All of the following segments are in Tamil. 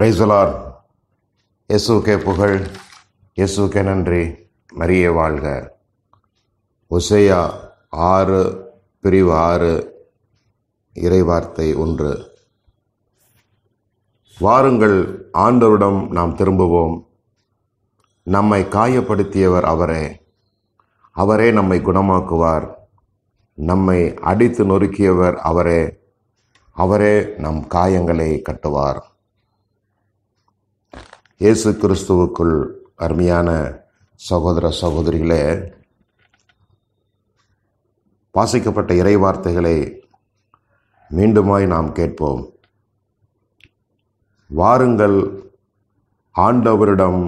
பிரைசலார் இயேசுக்கே புகழ் இயேசுக்கே நன்றி மரிய வாழ்க உசையா ஆறு பிரிவு ஆறு இறைவார்த்தை ஒன்று வாருங்கள் ஆண்டவரிடம் நாம் திரும்புவோம் நம்மை காயப்படுத்தியவர் அவரே அவரே நம்மை குணமாக்குவார் நம்மை அடித்து நொறுக்கியவர் அவரே அவரே நம் காயங்களை கட்டுவார் இயேசு கிறிஸ்துவுக்குள் அருமையான சகோதர சகோதரிகளே வாசிக்கப்பட்ட இறை வார்த்தைகளை மீண்டுமாய் நாம் கேட்போம் வாருங்கள் ஆண்டவரிடம்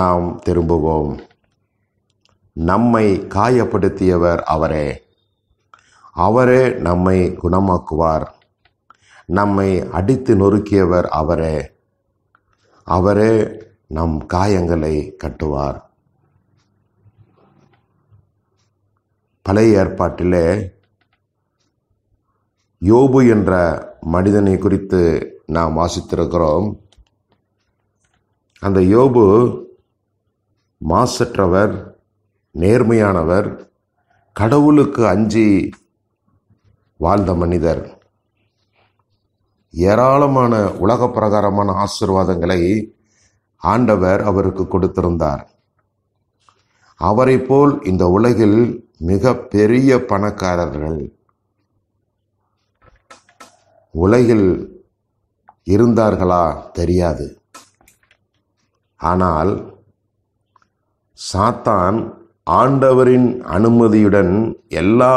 நாம் திரும்புவோம் நம்மை காயப்படுத்தியவர் அவரே அவரே நம்மை குணமாக்குவார் நம்மை அடித்து நொறுக்கியவர் அவரே அவரே நம் காயங்களை கட்டுவார் பழைய ஏற்பாட்டிலே யோபு என்ற மனிதனை குறித்து நாம் வாசித்திருக்கிறோம் அந்த யோபு மாசற்றவர் நேர்மையானவர் கடவுளுக்கு அஞ்சி வாழ்ந்த மனிதர் ஏராளமான உலக பிரகாரமான ஆசிர்வாதங்களை ஆண்டவர் அவருக்கு கொடுத்திருந்தார் அவரை போல் இந்த உலகில் மிக பெரிய பணக்காரர்கள் உலகில் இருந்தார்களா தெரியாது ஆனால் சாத்தான் ஆண்டவரின் அனுமதியுடன் எல்லா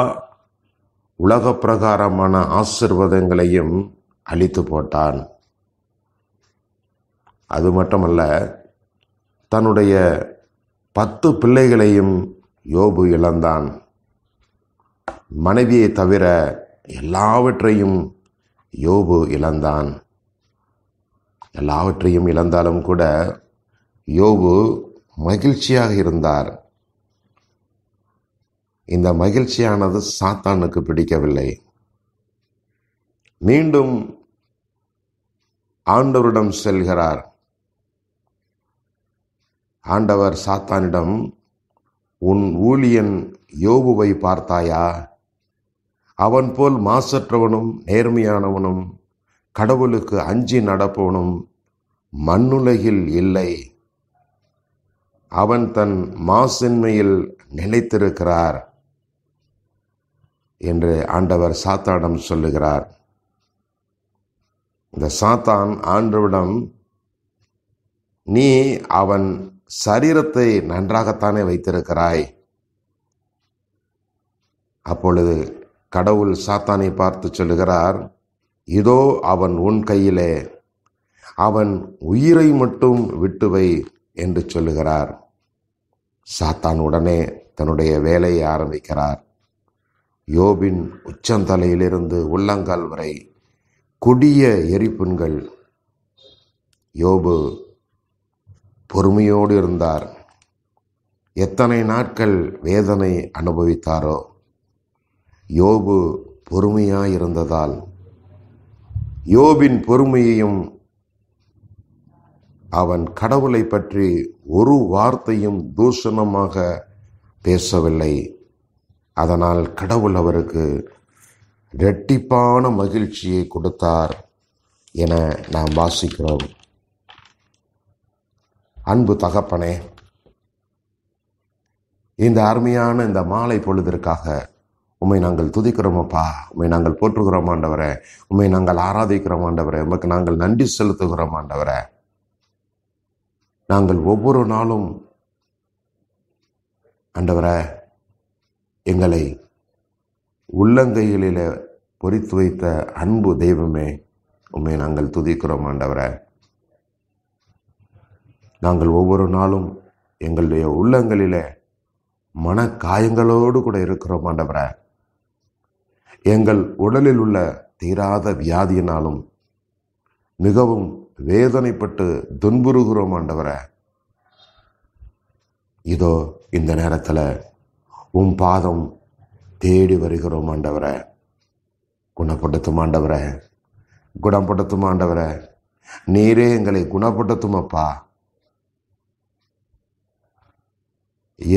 உலக பிரகாரமான ஆசிர்வாதங்களையும் அழித்து போட்டான் அது மட்டுமல்ல தன்னுடைய பத்து பிள்ளைகளையும் யோபு இழந்தான் மனைவியை தவிர எல்லாவற்றையும் யோபு இழந்தான் எல்லாவற்றையும் இழந்தாலும் கூட யோபு மகிழ்ச்சியாக இருந்தார் இந்த மகிழ்ச்சியானது சாத்தானுக்கு பிடிக்கவில்லை மீண்டும் ஆண்டவரிடம் செல்கிறார் ஆண்டவர் சாத்தானிடம் உன் ஊழியன் யோபுவை பார்த்தாயா அவன் போல் மாசற்றவனும் நேர்மையானவனும் கடவுளுக்கு அஞ்சி நடப்பவனும் மண்ணுலகில் இல்லை அவன் தன் மாசின்மையில் நிலைத்திருக்கிறார் என்று ஆண்டவர் சாத்தானிடம் சொல்லுகிறார் இந்த சாத்தான் ஆண்டவிடம் நீ அவன் சரீரத்தை நன்றாகத்தானே வைத்திருக்கிறாய் அப்பொழுது கடவுள் சாத்தானை பார்த்து சொல்லுகிறார் இதோ அவன் உன் கையிலே அவன் உயிரை மட்டும் விட்டுவை என்று சொல்லுகிறார் சாத்தான் உடனே தன்னுடைய வேலையை ஆரம்பிக்கிறார் யோபின் உச்சந்தலையிலிருந்து உள்ளங்கால் வரை கொடிய எரிப்புண்கள் யோபு பொறுமையோடு இருந்தார் எத்தனை நாட்கள் வேதனை அனுபவித்தாரோ யோபு பொறுமையாக இருந்ததால் யோபின் பொறுமையையும் அவன் கடவுளை பற்றி ஒரு வார்த்தையும் தூஷணமாக பேசவில்லை அதனால் கடவுள் அவருக்கு இரட்டிப்பான மகிழ்ச்சியை கொடுத்தார் என நாம் வாசிக்கிறோம் அன்பு தகப்பனே இந்த அருமையான இந்த மாலை பொழுதிற்காக உண்மை நாங்கள் துதிக்கிறோமப்பா உண்மை நாங்கள் போற்றுகிறோம் ஆண்டவரை உண்மை நாங்கள் ஆராதிக்கிறோம் ஆண்டவரை உமக்கு நாங்கள் நன்றி செலுத்துகிறோம் ஆண்டவரை நாங்கள் ஒவ்வொரு நாளும் ஆண்டவரை எங்களை உள்ளங்கைகளில் பொறித்து வைத்த அன்பு தெய்வமே உண்மை நாங்கள் துதிக்கிறோம் ஆண்டவரை நாங்கள் ஒவ்வொரு நாளும் எங்களுடைய உள்ளங்களில் மன காயங்களோடு கூட இருக்கிறோம் ஆண்டவரை எங்கள் உடலில் உள்ள தீராத வியாதியினாலும் மிகவும் வேதனைப்பட்டு துன்புறுகிறோம் ஆண்டவரை இதோ இந்த நேரத்தில் உன் பாதம் தேடி வருகிறோம் ஆண்டவரை குணப்படுத்தும் ஆண்டவரை குணப்படுத்தும் ஆண்டவரை நீரே எங்களை குணப்படுத்தும் அப்பா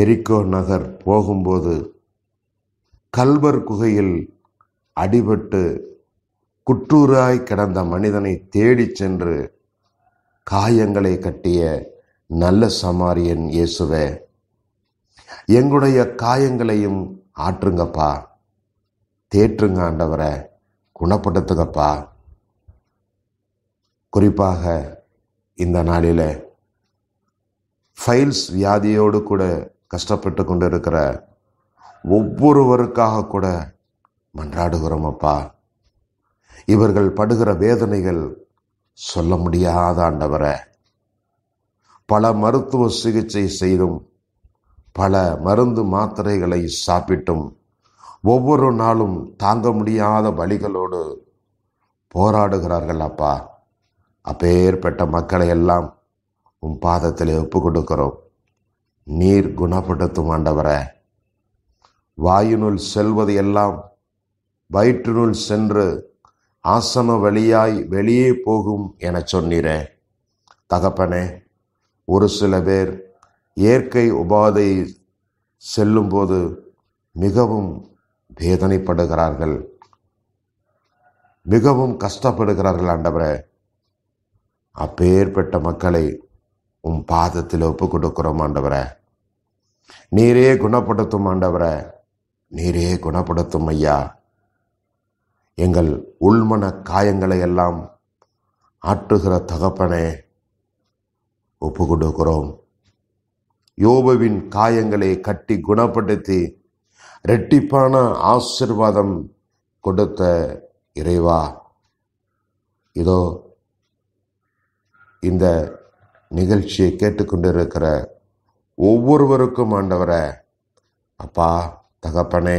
எரிக்கோ நகர் போகும்போது கல்வர் குகையில் அடிபட்டு குற்றூராய் கிடந்த மனிதனை தேடிச் சென்று காயங்களை கட்டிய நல்ல சமாரியன் இயேசுவே எங்களுடைய காயங்களையும் ஆற்றுங்கப்பா தேற்றுங்க ஆண்டவரை குணப்படுத்துங்கப்பா குறிப்பாக இந்த நாளில் ஃபைல்ஸ் வியாதியோடு கூட கஷ்டப்பட்டு கொண்டு இருக்கிற ஒவ்வொருவருக்காக கூட மன்றாடுகிறோமப்பா இவர்கள் படுகிற வேதனைகள் சொல்ல முடியாத ஆண்டவரை பல மருத்துவ சிகிச்சை செய்தும் பல மருந்து மாத்திரைகளை சாப்பிட்டும் ஒவ்வொரு நாளும் தாங்க முடியாத வழிகளோடு போராடுகிறார்கள் அப்பா அப்பேற்பட்ட மக்களை எல்லாம் உன் பாதத்தில் ஒப்பு கொடுக்கிறோம் நீர் குணப்படுத்தும் ஆண்டவரை வாயுநூல் செல்வது எல்லாம் வயிற்றினுள் சென்று ஆசன வழியாய் வெளியே போகும் என சொன்னீரே தகப்பனே ஒரு சில பேர் இயற்கை உபாதை செல்லும்போது மிகவும் வேதனைப்படுகிறார்கள் மிகவும் கஷ்டப்படுகிறார்கள் ஆண்டவரே அப்பேற்பட்ட மக்களை உம் பாதத்தில் ஒப்பு கொடுக்கிறோம் ஆண்டவரை நீரே குணப்படுத்தும் ஆண்டவரை நீரே குணப்படுத்தும் ஐயா எங்கள் உள்மன காயங்களை எல்லாம் ஆற்றுகிற தகப்பனே ஒப்பு கொடுக்கிறோம் யோபவின் காயங்களை கட்டி குணப்படுத்தி ரெட்டிப்பான ஆசிர்வாதம் கொடுத்த இறைவா இதோ இந்த நிகழ்ச்சியை கேட்டுக்கொண்டிருக்கிற ஒவ்வொருவருக்கும் ஆண்டவரை அப்பா தகப்பனே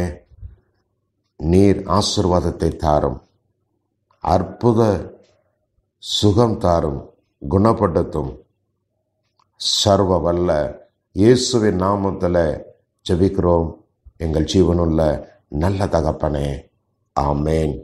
நீர் ஆசிர்வாதத்தை தாரும் அற்புத சுகம் தாரும் குணப்படுத்தும் சர்வ வல்ல இயேசுவின் நாமத்தில் ஜெபிக்கிறோம் எங்கள் ஜீவனுள்ள நல்ல தகப்பனே ஆமேன்